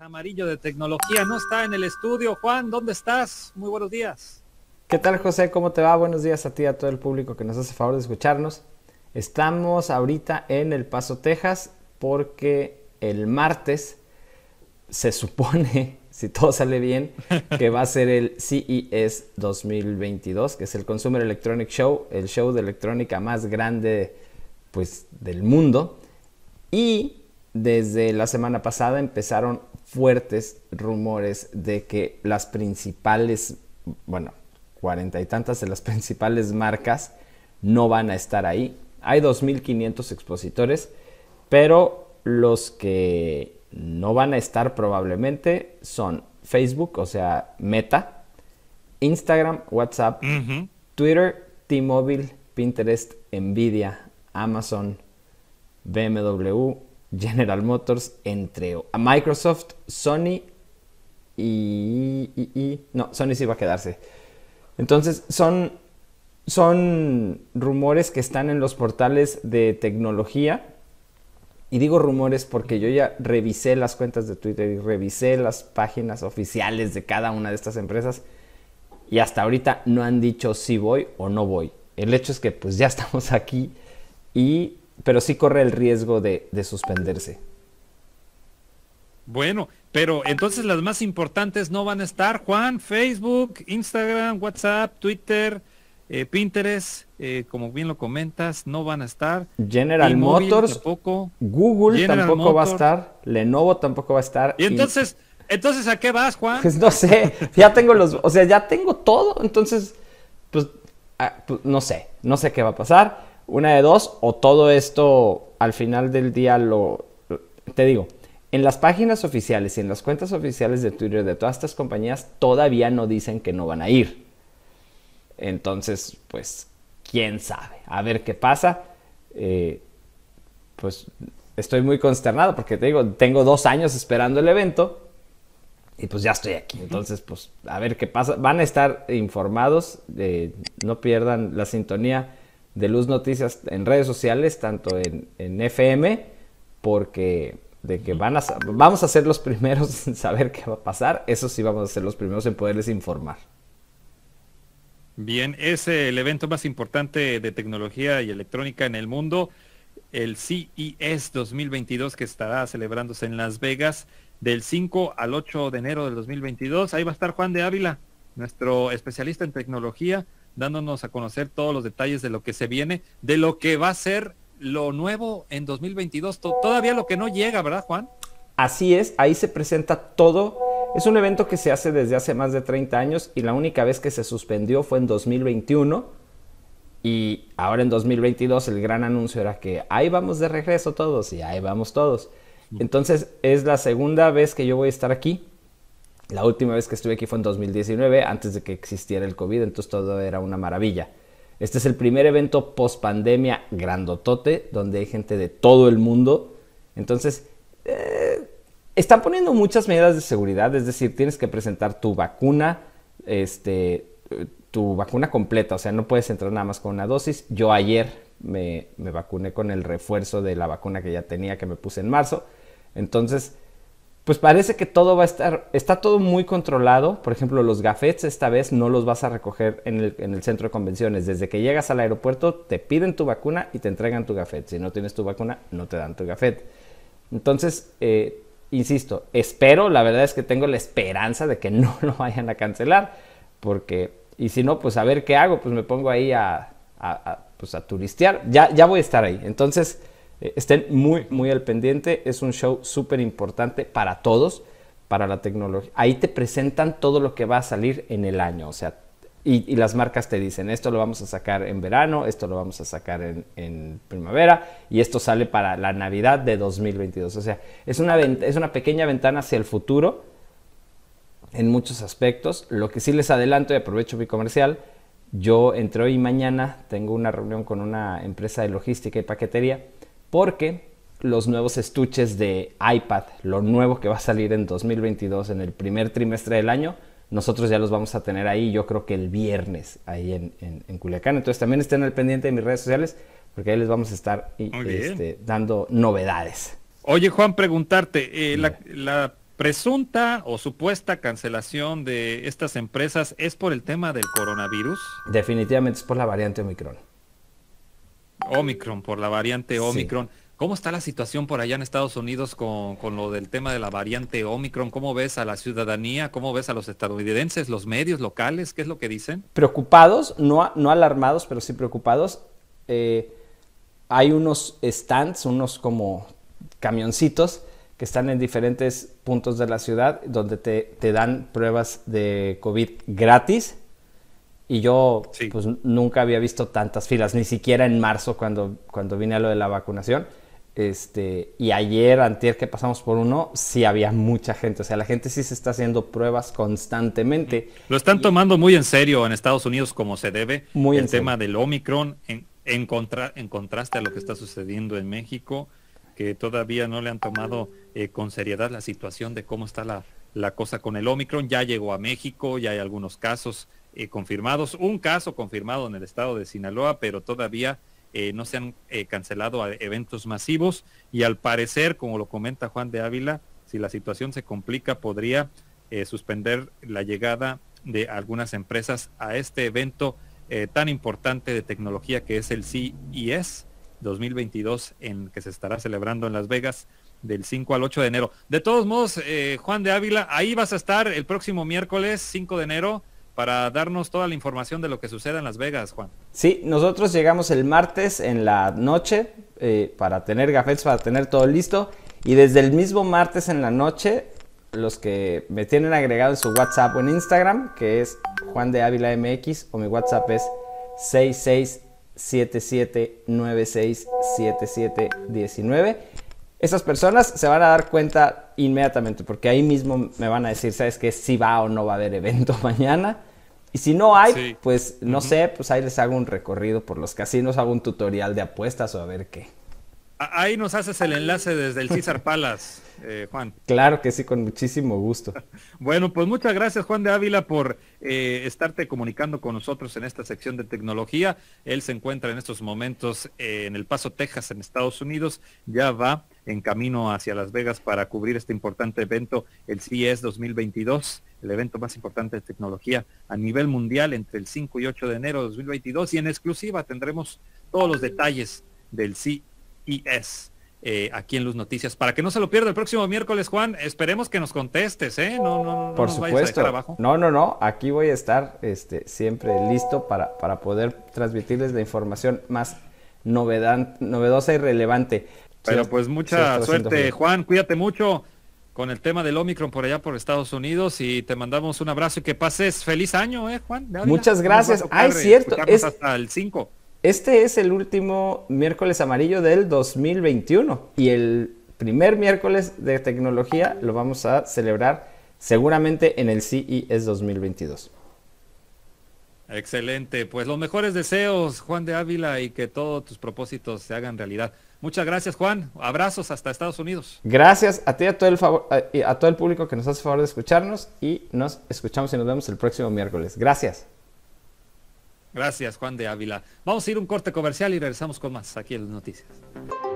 Amarillo de Tecnología no está en el estudio. Juan, ¿dónde estás? Muy buenos días. ¿Qué tal, José? ¿Cómo te va? Buenos días a ti y a todo el público que nos hace favor de escucharnos. Estamos ahorita en El Paso, Texas, porque el martes se supone, si todo sale bien, que va a ser el CES 2022, que es el Consumer Electronic Show, el show de electrónica más grande pues, del mundo. Y desde la semana pasada empezaron fuertes rumores de que las principales, bueno, cuarenta y tantas de las principales marcas no van a estar ahí. Hay 2.500 expositores, pero los que no van a estar probablemente son Facebook, o sea, Meta, Instagram, WhatsApp, Twitter, T-Mobile, Pinterest, Nvidia, Amazon, BMW, General Motors, entre Microsoft, Sony y, No, Sony sí va a quedarse. Entonces, son, son rumores que están en los portales de tecnología. Y digo rumores porque yo ya revisé las cuentas de Twitter y revisé las páginas oficiales de cada una de estas empresas. Y hasta ahorita no han dicho si voy o no voy. El hecho es que pues ya estamos aquí y pero sí corre el riesgo de, suspenderse. Bueno, pero entonces las más importantes no van a estar, Juan, Facebook, Instagram, WhatsApp, Twitter, eh, Pinterest, eh, como bien lo comentas, no van a estar. General Motors, tampoco. Google tampoco va a estar, Lenovo tampoco va a estar. Y entonces, entonces ¿a qué vas, Juan? Pues no sé, ya tengo los, o sea, ya tengo todo, entonces, pues, ah, pues no sé, no sé qué va a pasar. Una de dos, o todo esto al final del día lo... Te digo, en las páginas oficiales y en las cuentas oficiales de Twitter de todas estas compañías todavía no dicen que no van a ir. Entonces, pues, quién sabe. A ver qué pasa. Eh, pues estoy muy consternado porque te digo, tengo dos años esperando el evento y pues ya estoy aquí. Entonces, pues, a ver qué pasa. Van a estar informados. no pierdan la sintonía de Luz Noticias en redes sociales, tanto en, FM, porque de que van a, vamos a ser los primeros en saber qué va a pasar, eso sí vamos a ser los primeros en poderles informar. Bien, es el evento más importante de tecnología y electrónica en el mundo, el CES 2022 que estará celebrándose en Las Vegas del 5 al 8 de enero del 2022. Ahí va a estar Juan de Ávila, nuestro especialista en tecnología, dándonos a conocer todos los detalles de lo que se viene, de lo que va a ser lo nuevo en 2022, todavía lo que no llega, ¿verdad, Juan? Así es, ahí se presenta todo. Es un evento que se hace desde hace más de 30 años y la única vez que se suspendió fue en 2021. Y ahora en 2022 el gran anuncio era que ahí vamos de regreso todos y ahí vamos todos. Mm. Entonces es la segunda vez que yo voy a estar aquí. La última vez que estuve aquí fue en 2019, antes de que existiera el COVID, entonces todo era una maravilla. Este es el primer evento post pandemia grandotote, donde hay gente de todo el mundo. Entonces, eh, están poniendo muchas medidas de seguridad, es decir, tienes que presentar tu vacuna, este, tu vacuna completa, o sea, no puedes entrar nada más con una dosis. Yo ayer me vacuné con el refuerzo de la vacuna que ya tenía, que me puse en marzo. Entonces, pues parece que todo va a estar, está todo muy controlado. Por ejemplo, los gafetes esta vez no los vas a recoger en el, centro de convenciones. Desde que llegas al aeropuerto te piden tu vacuna y te entregan tu gafet. Si no tienes tu vacuna, no te dan tu gafet. Entonces, eh, insisto, espero, la verdad es que tengo la esperanza de que no lo vayan a cancelar. Porque, y si no, pues a ver qué hago, pues me pongo ahí a, a, pues a turistear. Ya, ya voy a estar ahí. Entonces, eh, estén muy, muy al pendiente. Es un show súper importante para todos, para la tecnología. Ahí te presentan todo lo que va a salir en el año. O sea, y, las marcas te dicen, esto lo vamos a sacar en verano, esto lo vamos a sacar en, primavera y esto sale para la Navidad de 2022. O sea, es una, es una pequeña ventana hacia el futuro en muchos aspectos. Lo que sí les adelanto y aprovecho mi comercial, yo entre hoy y mañana tengo una reunión con una empresa de logística y paquetería porque los nuevos estuches de iPad, lo nuevo que va a salir en 2022, en el primer trimestre del año, nosotros ya los vamos a tener ahí, yo creo que el viernes, ahí en, Culiacán. Entonces también estén al pendiente de mis redes sociales, porque ahí les vamos a estar este, dando novedades. Oye, Juan, preguntarte, eh, la, la presunta o supuesta cancelación de estas empresas es por el tema del coronavirus? Definitivamente es por la variante Omicron. Omicron, por la variante Omicron. ¿Cómo está la situación por allá en Estados Unidos con, lo del tema de la variante Omicron? ¿Cómo ves a la ciudadanía? ¿Cómo ves a los estadounidenses, los medios locales? ¿Qué es lo que dicen? Preocupados, no, no alarmados, pero sí preocupados. Eh, hay unos stands, unos como camioncitos que están en diferentes puntos de la ciudad donde te, te dan pruebas de COVID gratis y yo pues nunca había visto tantas filas, ni siquiera en marzo cuando, cuando vine a lo de la vacunación. Este, y ayer, antier que pasamos por uno, sí había mucha gente. O sea, la gente sí se está haciendo pruebas constantemente. Lo están tomando muy en serio en Estados Unidos como se debe. Muy el tema del Omicron en, contra, en contraste a lo que está sucediendo en México, que todavía no le han tomado eh, con seriedad la situación de cómo está la, la cosa con el Omicron. Ya llegó a México, ya hay algunos casos eh, confirmados, un caso confirmado en el estado de Sinaloa, pero todavía eh, no se han eh, cancelado eventos masivos y al parecer, como lo comenta Juan de Ávila, si la situación se complica, podría suspender la llegada de algunas empresas a este evento tan importante de tecnología que es el CIS e 2022, en que se estará celebrando en Las Vegas del 5 al 8 de enero. De todos modos, Juan de Ávila, ahí vas a estar el próximo miércoles 5 de enero para darnos toda la información de lo que sucede en Las Vegas, Juan. Sí, nosotros llegamos el martes en la noche eh, para tener gafetes, para tener todo listo. Y desde el mismo martes en la noche, los que me tienen agregado en su WhatsApp o en Instagram, que es Juan de Ávila MX, o mi WhatsApp es 6677967719 esas personas se van a dar cuenta inmediatamente, porque ahí mismo me van a decir, ¿sabes qué? Si va o no va a haber evento mañana. Y si no hay, pues no sé, pues ahí les hago un recorrido por los casinos, hago un tutorial de apuestas o a ver qué. Ahí nos haces el enlace desde el César Palas, eh, Juan. Claro que sí, con muchísimo gusto. bueno, pues muchas gracias, Juan de Ávila, por eh, estarte comunicando con nosotros en esta sección de tecnología. Él se encuentra en estos momentos eh, en El Paso, Texas, en Estados Unidos. Ya va en camino hacia Las Vegas para cubrir este importante evento, el CES 2022, el evento más importante de tecnología a nivel mundial entre el 5 y 8 de enero de 2022 y en exclusiva tendremos todos los detalles del CES. Eh, aquí en Luz Noticias. Para que no se lo pierda el próximo miércoles, Juan, esperemos que nos contestes, ¿eh? No, no, no Por supuesto. No, no, no. Aquí voy a estar este, siempre listo para, para poder transmitirles la información más novedad, novedosa y relevante. Pero pues mucha suerte, Juan. Cuídate mucho con el tema del Omicron por allá por Estados Unidos y te mandamos un abrazo y que pases feliz año, ¿eh, Juan? Muchas gracias. Ay, cierto. hasta el 5. Este es el último miércoles amarillo del 2021 y el primer miércoles de tecnología lo vamos a celebrar seguramente en el CES 2022. Excelente, pues los mejores deseos, Juan de Ávila, y que todos tus propósitos se hagan realidad. Muchas gracias, Juan. Abrazos hasta Estados Unidos. Gracias a ti a todo el favor, a, a todo el público que nos hace favor de escucharnos y nos escuchamos y nos vemos el próximo miércoles. Gracias. Gracias, Juan de Ávila. Vamos a ir un corte comercial y regresamos con más aquí en las noticias.